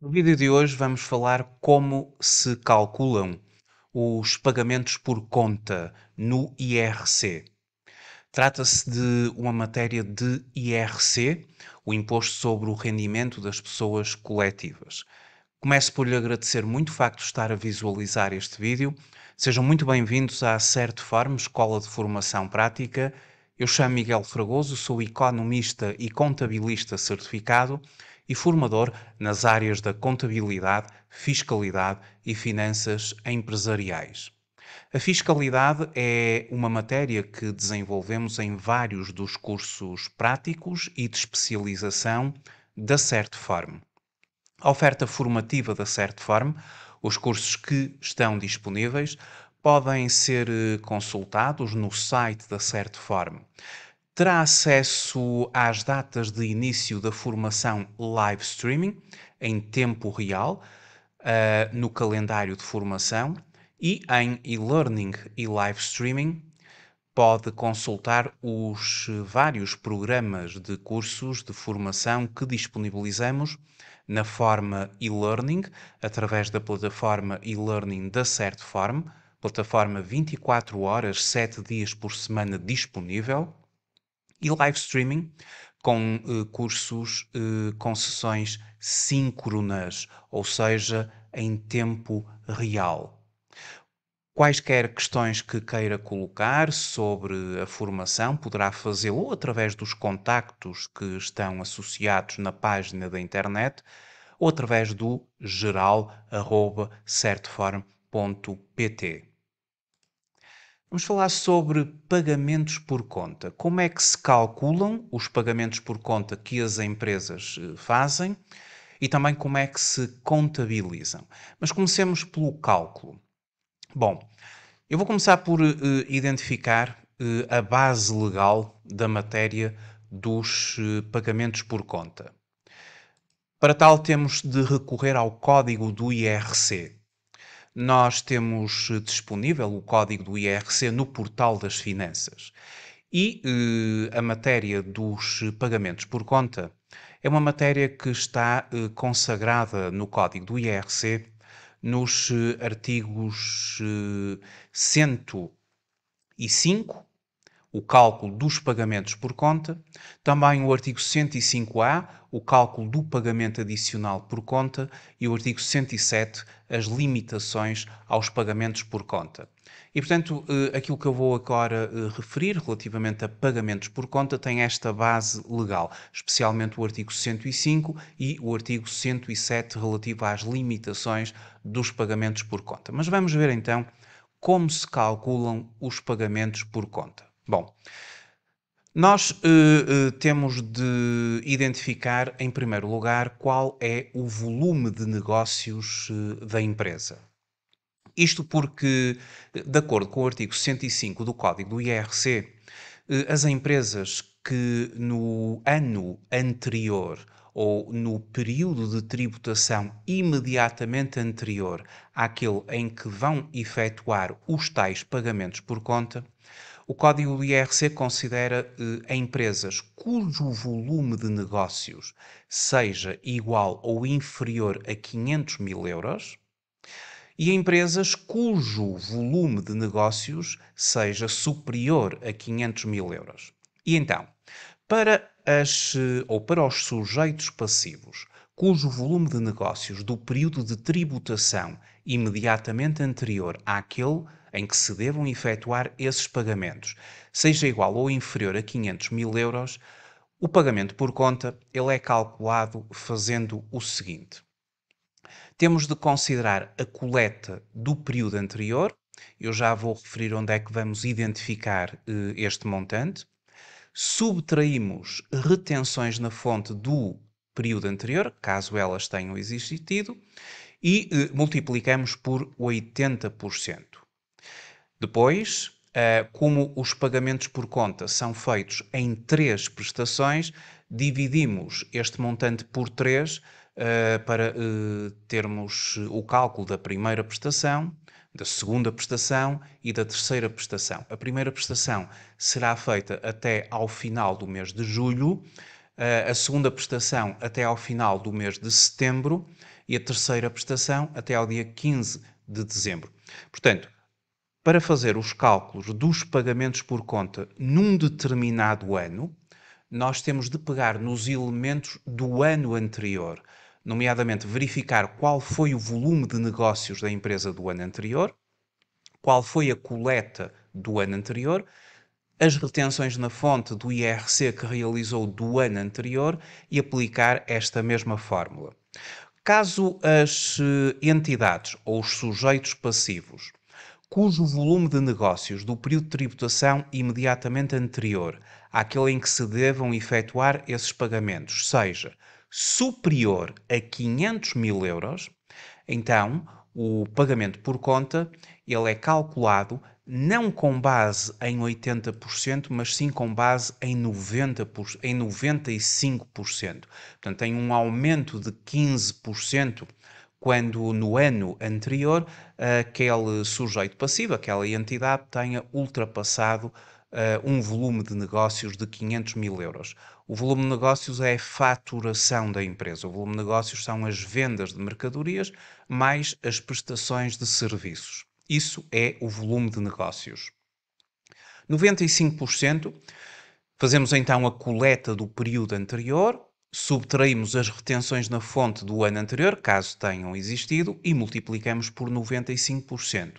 No vídeo de hoje vamos falar como se calculam os pagamentos por conta no IRC. Trata-se de uma matéria de IRC, o Imposto sobre o Rendimento das Pessoas Coletivas. Começo por lhe agradecer muito o facto de estar a visualizar este vídeo. Sejam muito bem-vindos à Farm, Escola de Formação Prática. Eu chamo Miguel Fragoso, sou economista e contabilista certificado e formador nas áreas da contabilidade, fiscalidade e finanças empresariais. A fiscalidade é uma matéria que desenvolvemos em vários dos cursos práticos e de especialização da Certform. A oferta formativa da Certform, os cursos que estão disponíveis, podem ser eh, consultados no site da Certform terá acesso às datas de início da formação live streaming em tempo real uh, no calendário de formação e em e-learning e live streaming. Pode consultar os vários programas de cursos de formação que disponibilizamos na forma e-learning, através da plataforma e-learning da Certform, plataforma 24 horas, 7 dias por semana disponível e live streaming com eh, cursos eh, com sessões síncronas, ou seja, em tempo real. Quaisquer questões que queira colocar sobre a formação, poderá fazê-lo através dos contactos que estão associados na página da internet ou através do geral@certform.pt Vamos falar sobre pagamentos por conta. Como é que se calculam os pagamentos por conta que as empresas eh, fazem e também como é que se contabilizam. Mas comecemos pelo cálculo. Bom, eu vou começar por uh, identificar uh, a base legal da matéria dos uh, pagamentos por conta. Para tal, temos de recorrer ao código do IRC, nós temos disponível o código do IRC no portal das finanças. E eh, a matéria dos pagamentos por conta é uma matéria que está eh, consagrada no código do IRC nos eh, artigos 105 eh, o cálculo dos pagamentos por conta, também o artigo 105A, o cálculo do pagamento adicional por conta, e o artigo 107, as limitações aos pagamentos por conta. E, portanto, eh, aquilo que eu vou agora eh, referir relativamente a pagamentos por conta tem esta base legal, especialmente o artigo 105 e o artigo 107 relativo às limitações dos pagamentos por conta. Mas vamos ver então como se calculam os pagamentos por conta. Bom, nós uh, uh, temos de identificar, em primeiro lugar, qual é o volume de negócios uh, da empresa. Isto porque, de acordo com o artigo 105 do Código do IRC, as empresas que no ano anterior ou no período de tributação imediatamente anterior àquele em que vão efetuar os tais pagamentos por conta, o código do IRC considera eh, empresas cujo volume de negócios seja igual ou inferior a 500 mil euros e empresas cujo volume de negócios seja superior a 500 mil euros. E então, para as ou para os sujeitos passivos cujo volume de negócios do período de tributação imediatamente anterior àquele em que se devam efetuar esses pagamentos seja igual ou inferior a 500 mil euros, o pagamento por conta ele é calculado fazendo o seguinte. Temos de considerar a coleta do período anterior, eu já vou referir onde é que vamos identificar eh, este montante. Subtraímos retenções na fonte do período anterior, caso elas tenham existido, e eh, multiplicamos por 80%. Depois, eh, como os pagamentos por conta são feitos em três prestações, dividimos este montante por três eh, para eh, termos o cálculo da primeira prestação, da segunda prestação e da terceira prestação. A primeira prestação será feita até ao final do mês de julho, a segunda prestação até ao final do mês de setembro e a terceira prestação até ao dia 15 de dezembro. Portanto, para fazer os cálculos dos pagamentos por conta num determinado ano, nós temos de pegar nos elementos do ano anterior, nomeadamente verificar qual foi o volume de negócios da empresa do ano anterior, qual foi a coleta do ano anterior, as retenções na fonte do IRC que realizou do ano anterior e aplicar esta mesma fórmula. Caso as eh, entidades ou os sujeitos passivos cujo volume de negócios do período de tributação imediatamente anterior àquele em que se devam efetuar esses pagamentos seja superior a 500 mil euros, então o pagamento por conta ele é calculado não com base em 80%, mas sim com base em, 90 em 95%. Portanto, tem um aumento de 15% quando no ano anterior aquele sujeito passivo, aquela entidade, tenha ultrapassado eh, um volume de negócios de 500 mil euros. O volume de negócios é a faturação da empresa, o volume de negócios são as vendas de mercadorias mais as prestações de serviços. Isso é o volume de negócios. 95%. Fazemos então a coleta do período anterior, Subtraímos as retenções na fonte do ano anterior, caso tenham existido, e multiplicamos por 95%.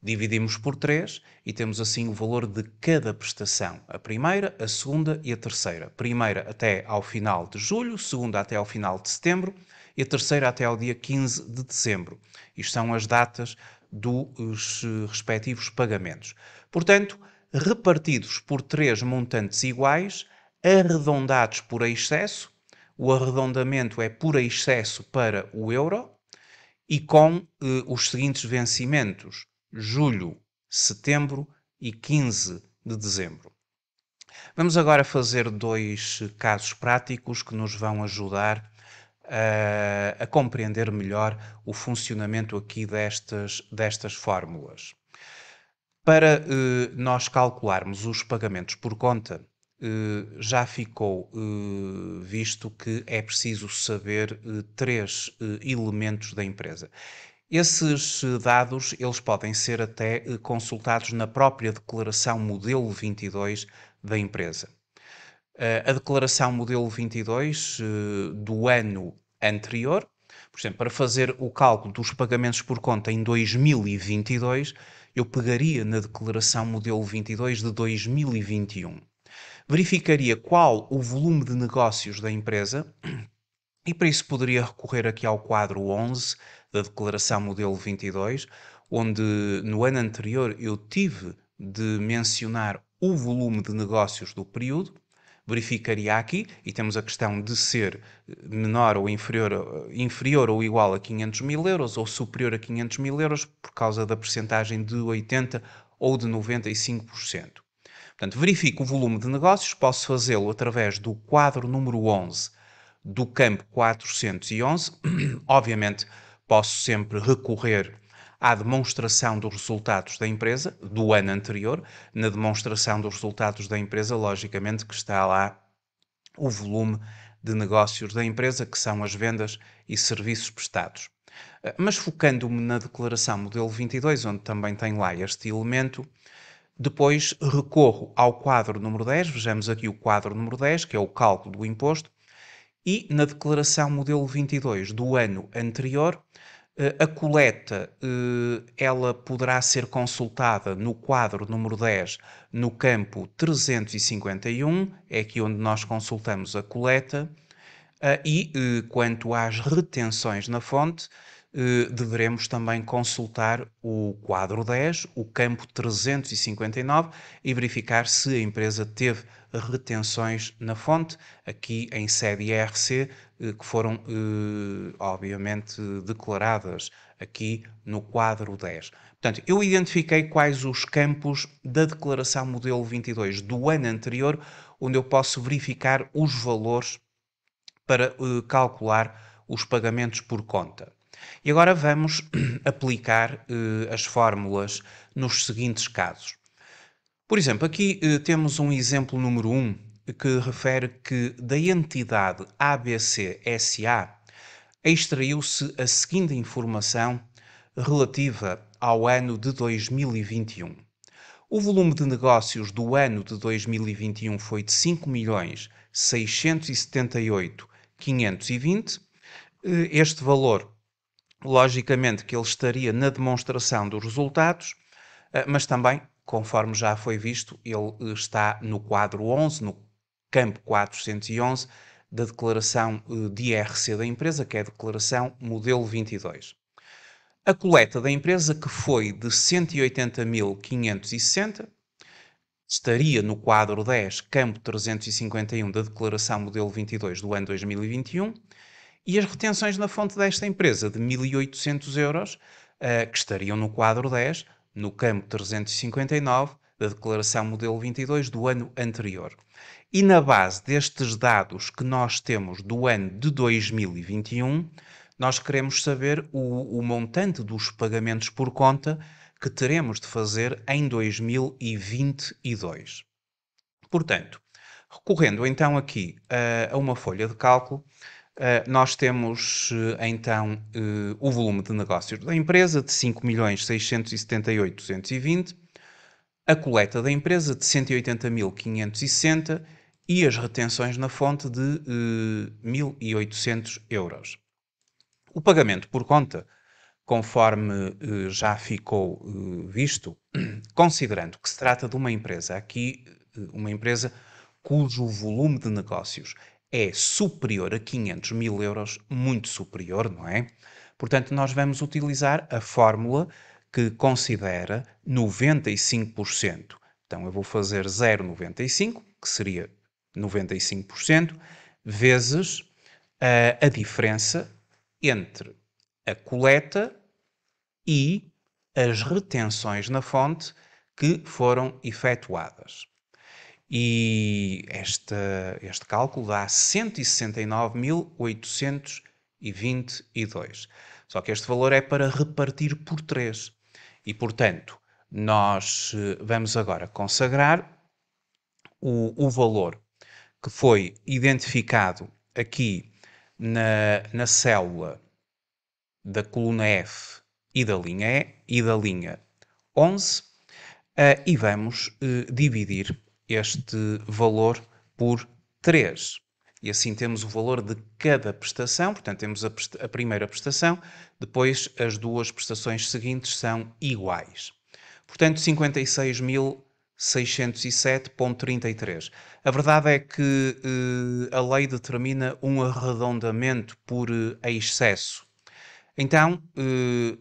Dividimos por 3 e temos assim o valor de cada prestação, a primeira, a segunda e a terceira. Primeira até ao final de julho, segunda até ao final de setembro e a terceira até ao dia 15 de dezembro. Isto são as datas dos eh, respectivos pagamentos. Portanto, repartidos por três montantes iguais, arredondados por excesso, o arredondamento é por excesso para o euro, e com eh, os seguintes vencimentos: julho, setembro e 15 de dezembro. Vamos agora fazer dois casos práticos que nos vão ajudar a, eh, a compreender melhor o funcionamento aqui destas, destas fórmulas. Para eh, nós calcularmos os pagamentos por conta eh, já ficou eh, visto que é preciso saber eh, três elementos da empresa. Esses dados eles podem ser até consultados na própria declaração modelo 22 da empresa. A declaração modelo 22 do ano anterior, por exemplo, para fazer o cálculo dos pagamentos por conta em 2022, eu pegaria na declaração modelo 22 de 2021 verificaria qual o volume de negócios da empresa e para isso poderia recorrer aqui ao quadro 11 da Declaração Modelo 22, onde no ano anterior eu tive de mencionar o volume de negócios do período, verificaria aqui, e temos a questão de ser eh, menor ou inferior, eh, inferior ou igual a 500 mil euros ou superior a 500 mil euros por causa da percentagem de 80 ou de 95%. Portanto, verifico o volume de negócios, posso fazê-lo através do quadro número 11 do campo 411. Obviamente, posso sempre recorrer à demonstração dos resultados da empresa do ano anterior. Na demonstração dos resultados da empresa, logicamente que está lá o volume de negócios da empresa, que são as vendas e serviços prestados. Eh, mas focando-me na declaração modelo 22, onde também tem lá este elemento, depois recorro ao quadro número 10, vejamos aqui o quadro número 10, que é o cálculo do imposto, e na declaração modelo 22 do ano anterior, eh, a coleta eh, ela poderá ser consultada no quadro número 10, no campo 351, é aqui onde nós consultamos a coleta, eh, e quanto às retenções na fonte, eh, deveremos também consultar o quadro 10, o campo 359 e verificar se a empresa teve retenções na fonte, aqui em sede IRC, eh, que foram eh, obviamente declaradas aqui no quadro 10. Portanto, eu identifiquei quais os campos da declaração modelo 22 do ano anterior, onde eu posso verificar os valores para calcular os pagamentos por conta. E agora vamos aplicar eh, as fórmulas nos seguintes casos. Por exemplo, aqui eh, temos um exemplo número 1 que refere que da entidade ABCSA extraiu-se a seguinte informação relativa ao ano de 2021. O volume de negócios do ano de 2021 foi de 5.678.520. milhões eh, Este valor Logicamente que ele estaria na demonstração dos resultados, eh, mas também, conforme já foi visto, ele eh, está no quadro 11, no campo 411 da declaração eh, de IRC da empresa, que é a declaração modelo 22. A coleta da empresa, que foi de 180.560, estaria no quadro 10, campo 351 da declaração modelo 22 do ano 2021 e as retenções na fonte desta empresa de 1.800 euros, eh, que estariam no quadro 10, no campo 359 da Declaração Modelo 22 do ano anterior. E na base destes dados que nós temos do ano de 2021, nós queremos saber o, o montante dos pagamentos por conta que teremos de fazer em 2022. Portanto, recorrendo então aqui uh, a uma folha de cálculo, eh, nós temos eh, então eh, o volume de negócios da empresa de 5 milhões 678.220, a coleta da empresa de 180.560 e as retenções na fonte de 1.800 euros. O pagamento por conta, conforme já ficou visto, considerando que se trata de uma empresa aqui, uma empresa cujo volume de negócios é superior a 500 mil euros, muito superior, não é? Portanto, nós vamos utilizar a fórmula que considera 95%. Então, eu vou fazer 0,95, que seria 95%, vezes uh, a diferença entre a coleta e as retenções na fonte que foram efetuadas. E este, este cálculo dá 169.822. Só que este valor é para repartir por 3. E, portanto, nós eh, vamos agora consagrar o, o valor que foi identificado aqui na, na célula da coluna F e da linha E e da linha 11 uh, eh, e vamos uh, dividir este valor por 3. E assim temos o valor de cada prestação, portanto, temos a, presta a primeira prestação, depois as duas prestações seguintes são iguais. Portanto, 56.607.33. A verdade é que eh, a lei determina um arredondamento por eh, excesso. Então, eh,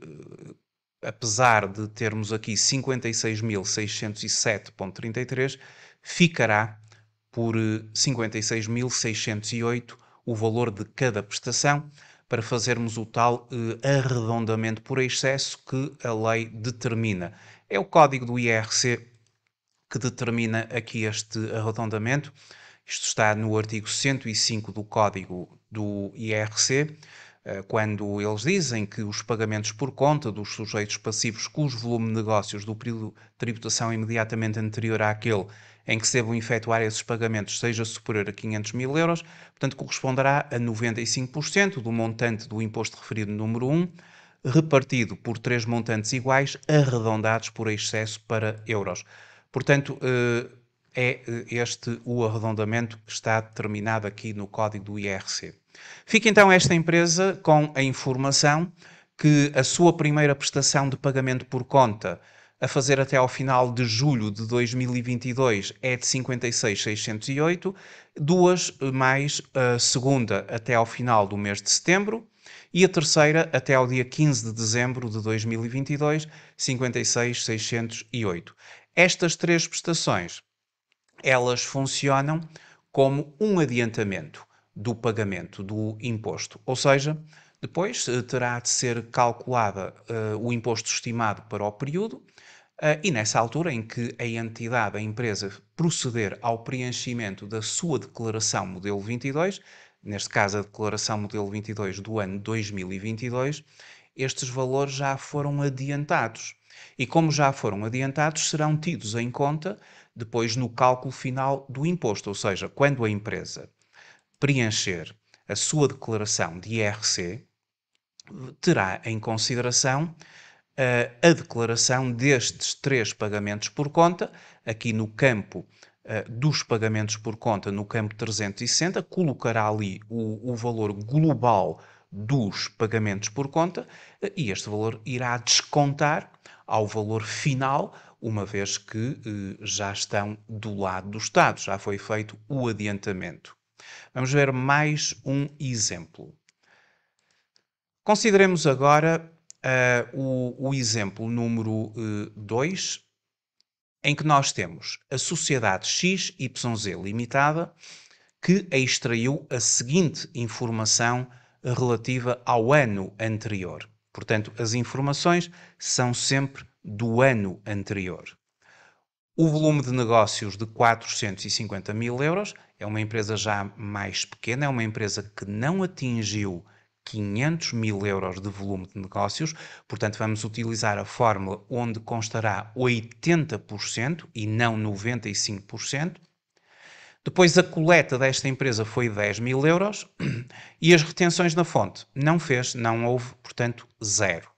apesar de termos aqui 56.607.33, ficará por 56.608 eh, o valor de cada prestação, para fazermos o tal eh, arredondamento por excesso que a lei determina. É o código do IRC que determina aqui este arredondamento. Isto está no artigo 105 do código do IRC eh, quando eles dizem que os pagamentos por conta dos sujeitos passivos cujo volume de negócios do período de tributação imediatamente anterior àquele em que se devam efetuar esses pagamentos seja superior a 500 mil euros, portanto corresponderá a 95% do montante do imposto referido no número 1, repartido por três montantes iguais, arredondados por excesso para euros. Portanto, eh, é eh, este o arredondamento que está determinado aqui no código do IRC. Fica então esta empresa com a informação que a sua primeira prestação de pagamento por conta a fazer até ao final de julho de 2022 é de 56,608, duas mais a segunda até ao final do mês de setembro e a terceira até ao dia 15 de dezembro de 2022, 56,608. Estas três prestações, elas funcionam como um adiantamento do pagamento do imposto. Ou seja, depois eh, terá de ser calculada uh, o imposto estimado para o período uh, e nessa altura em que a entidade, a empresa, proceder ao preenchimento da sua declaração modelo 22, neste caso a declaração modelo 22 do ano 2022, estes valores já foram adiantados. E como já foram adiantados, serão tidos em conta depois no cálculo final do imposto, ou seja, quando a empresa preencher a sua declaração de IRC, terá em consideração uh, a declaração destes três pagamentos por conta, aqui no campo uh, dos pagamentos por conta, no campo 360, colocará ali o, o valor global dos pagamentos por conta uh, e este valor irá descontar ao valor final, uma vez que já estão do lado do Estado, já foi feito o adiantamento. Vamos ver mais um exemplo. Consideremos agora uh, o, o, exemplo número 2, uh, eh, em que nós temos a sociedade XYZ Limitada que extraiu a seguinte informação relativa ao ano anterior. Portanto, as informações são sempre do ano anterior. O volume de negócios de 450 mil euros é uma empresa já mais pequena, é uma empresa que não atingiu 500 mil euros de volume de negócios, portanto, vamos utilizar a fórmula onde constará 80% e não 95%. Depois, a coleta desta empresa foi 10 mil euros e as retenções na fonte não fez, não houve, portanto, zero.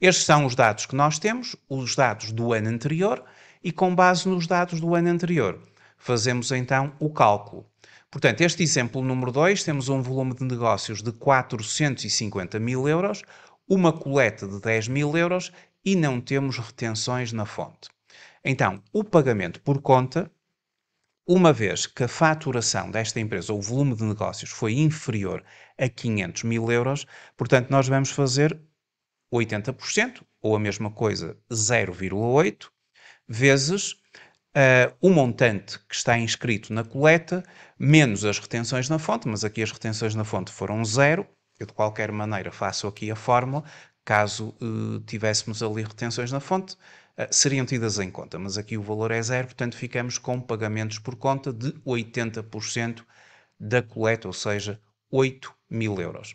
Estes são os dados que nós temos, os dados do ano anterior e com base nos dados do ano anterior. Fazemos então o cálculo. Portanto, este exemplo número 2, temos um volume de negócios de 450 mil euros, uma coleta de 10 mil euros e não temos retenções na fonte. Então, o pagamento por conta, uma vez que a faturação desta empresa, o volume de negócios, foi inferior a 500 mil euros, portanto, nós vamos fazer 80%, ou a mesma coisa, 0,8%, vezes uh, eh, o montante que está inscrito na coleta, menos as retenções na fonte, mas aqui as retenções na fonte foram zero. Eu, de qualquer maneira, faço aqui a fórmula. Caso uh, tivéssemos ali retenções na fonte, uh, seriam tidas em conta, mas aqui o valor é zero, portanto ficamos com pagamentos por conta de 80% da coleta, ou seja, 8 mil euros.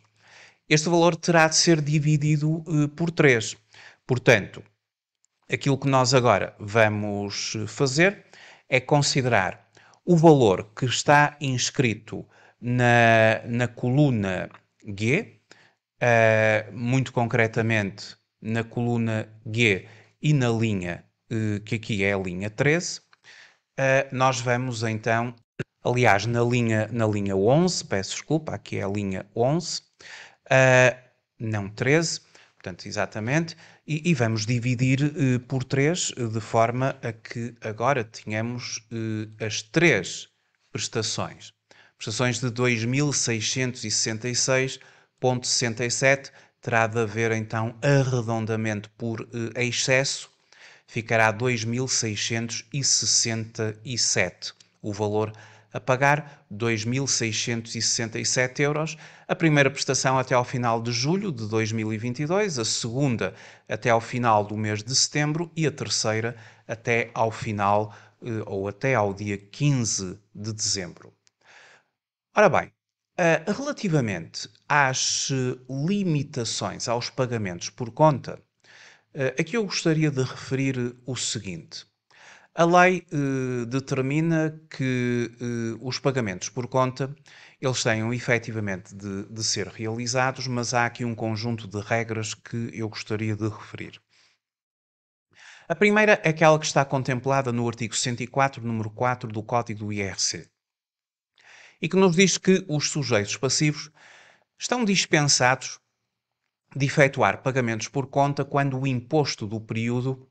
Este valor terá de ser dividido por 3. Portanto, aquilo que nós agora vamos fazer é considerar o valor que está inscrito na, na coluna G, uh, muito concretamente na coluna G e na linha, uh, que aqui é a linha 13, uh, eh, nós vamos então, aliás, na linha, na linha 11, peço desculpa, aqui é a linha 11, não 13, portanto, exatamente, e, e vamos dividir eh, por três, eh, de forma a que agora tenhamos eh, as três prestações. Prestações de 2666.67 terá de haver então arredondamento por excesso, ficará 2667 o valor a pagar 2.667 euros, a primeira prestação até ao final de julho de 2022, a segunda até ao final do mês de setembro e a terceira até ao final eh, ou até ao dia 15 de dezembro. Ora bem, eh, relativamente às eh, limitações aos pagamentos por conta, aqui eu gostaria de referir o seguinte. A lei eh, determina que eh, os pagamentos por conta eles tenham efetivamente de, de, ser realizados, mas há aqui um conjunto de regras que eu gostaria de referir. A primeira é aquela é que está contemplada no artigo 104, número 4 do Código do IRC, e que nos diz que os sujeitos passivos estão dispensados de efetuar pagamentos por conta quando o imposto do período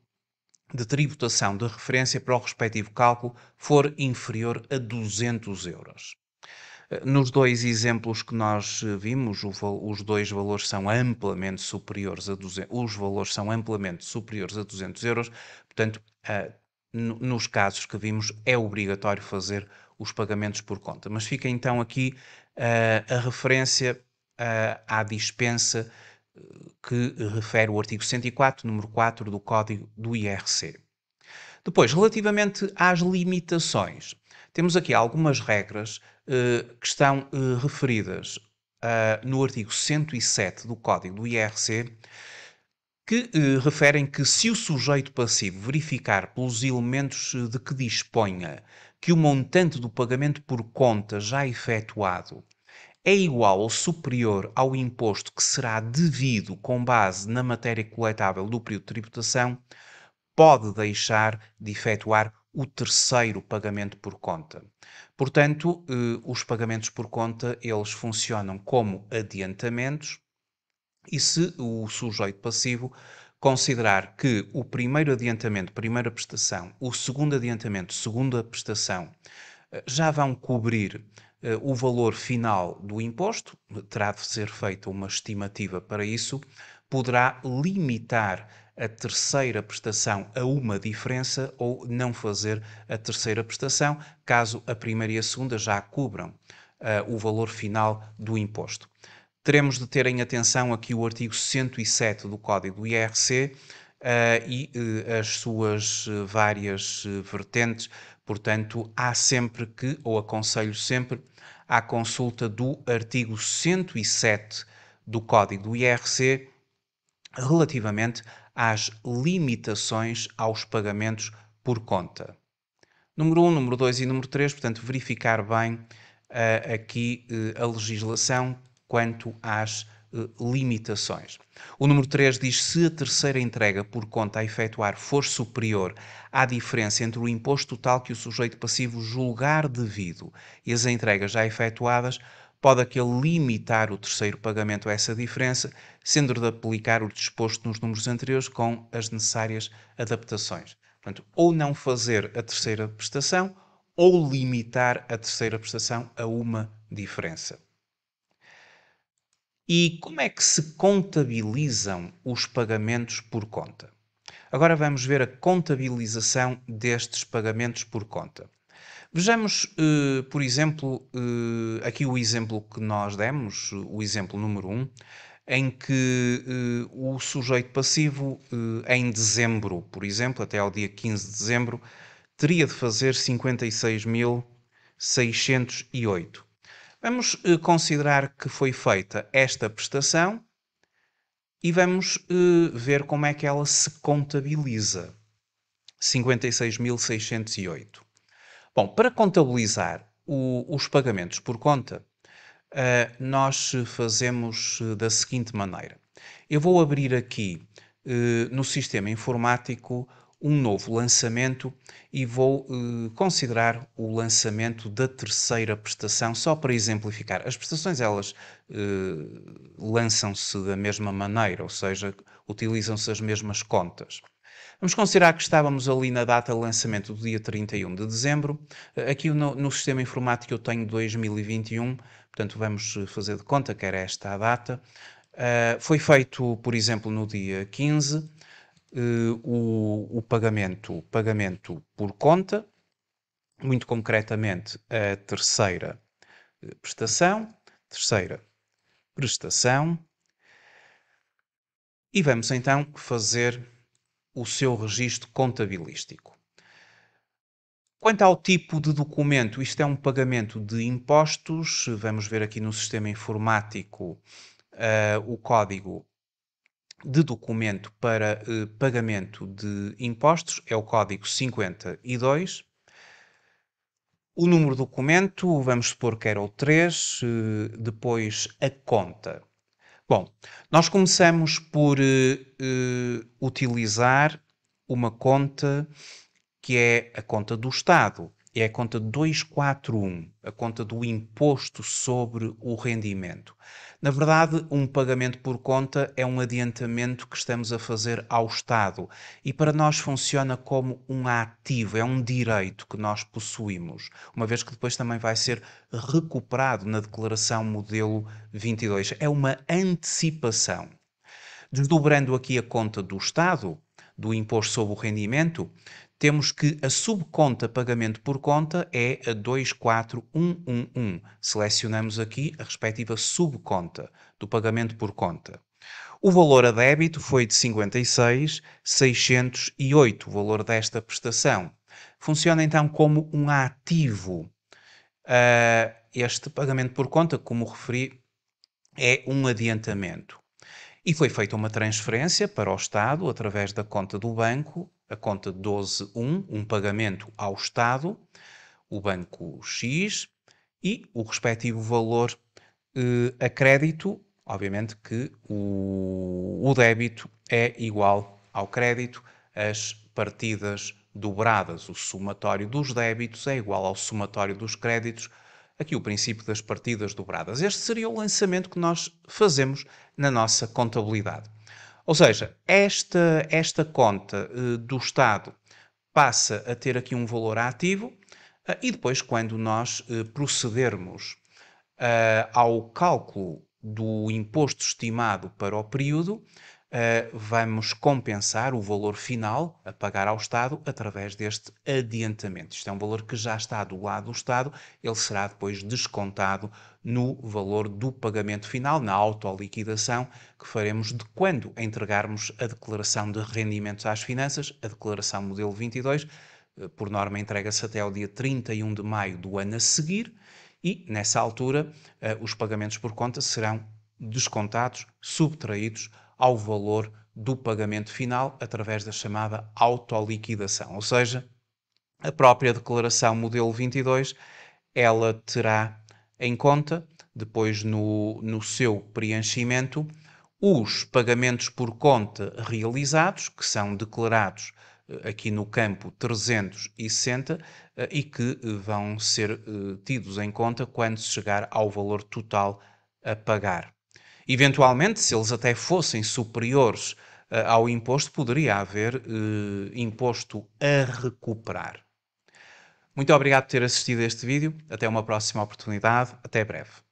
de tributação de referência para o respectivo cálculo for inferior a 200 euros. Eh, nos dois exemplos que nós eh, vimos, os dois valores são amplamente superiores a 200, os valores são amplamente superiores a 200 euros, portanto, eh, nos casos que vimos é obrigatório fazer os pagamentos por conta. Mas fica então aqui a referência à dispensa que refere o artigo 104, número 4 do Código do IRC. Depois, relativamente às limitações, temos aqui algumas regras eh, que estão eh, referidas eh, no artigo 107 do Código do IRC, que referem que se o sujeito passivo verificar pelos elementos de que disponha que o montante do pagamento por conta já efetuado é igual ou superior ao imposto que será devido com base na matéria coletável do período de tributação, pode deixar de efetuar o terceiro pagamento por conta. Portanto, eh, os pagamentos por conta, eles funcionam como adiantamentos e se o sujeito passivo considerar que o primeiro adiantamento, primeira prestação, o segundo adiantamento, segunda prestação, eh, já vão cobrir eh, o valor final do imposto, terá de ser feita uma estimativa para isso, poderá limitar a terceira prestação a uma diferença ou não fazer a terceira prestação, caso a primeira e a segunda já cubram uh, o valor final do imposto. Teremos de ter em atenção aqui o artigo 107 do Código do IRC uh, eh, e uh, as suas várias vertentes, Portanto, há sempre que, ou aconselho sempre, à consulta do artigo 107 do Código do IRC relativamente às limitações aos pagamentos por conta. Número 1, um, número 2 e número 3, portanto, verificar bem uh, aqui uh, a legislação quanto às eh, limitações. O número 3 diz: se a terceira entrega por conta a efetuar for superior à diferença entre o imposto total que o sujeito passivo julgar devido e as entregas já efetuadas, pode aquele limitar o terceiro pagamento a essa diferença, sendo de aplicar o disposto nos números anteriores com as necessárias adaptações. Portanto, ou não fazer a terceira prestação ou limitar a terceira prestação a uma diferença. E como é que se contabilizam os pagamentos por conta? Agora vamos ver a contabilização destes pagamentos por conta. Vejamos, eh, por exemplo, eh, aqui o exemplo que nós demos, o exemplo número 1, um, em que eh, o sujeito passivo, em dezembro, por exemplo, até ao dia 15 de dezembro, teria de fazer 56.608. Vamos eh, considerar que foi feita esta prestação e vamos eh, ver como é que ela se contabiliza. 56.608. Bom, para contabilizar o, os pagamentos por conta, eh, nós fazemos da seguinte maneira. Eu vou abrir aqui no sistema informático um novo lançamento e vou eh, considerar o lançamento da terceira prestação só para exemplificar. As prestações elas eh, lançam-se da mesma maneira, ou seja, utilizam-se as mesmas contas. Vamos considerar que estávamos ali na data de lançamento do dia 31 de dezembro. Eh, aqui no, no sistema informático eu tenho 2021, portanto vamos eh, fazer de conta que era esta a data. Uh, foi feito, por exemplo, no dia 15 uh, o, o, pagamento, pagamento por conta, muito concretamente a terceira eh, prestação, terceira prestação, e vamos então fazer o seu registro contabilístico. Quanto ao tipo de documento, isto é um pagamento de impostos. Vamos ver aqui no sistema informático uh, o código de documento para eh, pagamento de impostos, é o código 52. O número do documento, vamos supor que era o 3, eh, depois a conta. Bom, nós começamos por eh, eh, utilizar uma conta que é a conta do Estado é a conta 241, a conta do imposto sobre o rendimento. Na verdade, um pagamento por conta é um adiantamento que estamos a fazer ao Estado e para nós funciona como um ativo, é um direito que nós possuímos, uma vez que depois também vai ser recuperado na declaração modelo 22. É uma antecipação. Desdobrando aqui a conta do Estado, do imposto sobre o rendimento, temos que a subconta pagamento por conta é a 24111. Selecionamos aqui a respectiva subconta do pagamento por conta. O valor a débito foi de 56,608, o valor desta prestação. Funciona então como um ativo. Uh, este pagamento por conta, como referi, é um adiantamento. E foi feita uma transferência para o Estado através da conta do banco a conta 12.1, um pagamento ao Estado, o banco X e o respectivo valor eh, a crédito. Obviamente que o, o débito é igual ao crédito, as partidas dobradas, o somatório dos débitos é igual ao somatório dos créditos, aqui o princípio das partidas dobradas. Este seria o lançamento que nós fazemos na nossa contabilidade. Ou seja, esta, esta conta uh, do Estado passa a ter aqui um valor ativo uh, e depois, quando nós uh, procedermos ao cálculo do imposto estimado para o período, uh, vamos compensar o valor final a pagar ao Estado através deste adiantamento. Isto é um valor que já está do lado do Estado, ele será depois descontado no valor do pagamento final, na autoliquidação que faremos de quando entregarmos a declaração de rendimentos às finanças, a declaração modelo 22, eh, por norma entrega-se até ao dia 31 de maio do ano a seguir e, nessa altura, eh, os pagamentos por conta serão descontados, subtraídos ao valor do pagamento final através da chamada autoliquidação, ou seja, a própria declaração modelo 22, ela terá em conta, depois no, no seu preenchimento, os pagamentos por conta realizados, que são declarados eh, aqui no campo 360 eh, e que eh, vão ser tidos em conta quando chegar ao valor total a pagar. Eventualmente, se eles até fossem superiores eh, ao imposto, poderia haver eh, imposto a recuperar. Muito obrigado por ter assistido a este vídeo. Até uma próxima oportunidade. Até breve.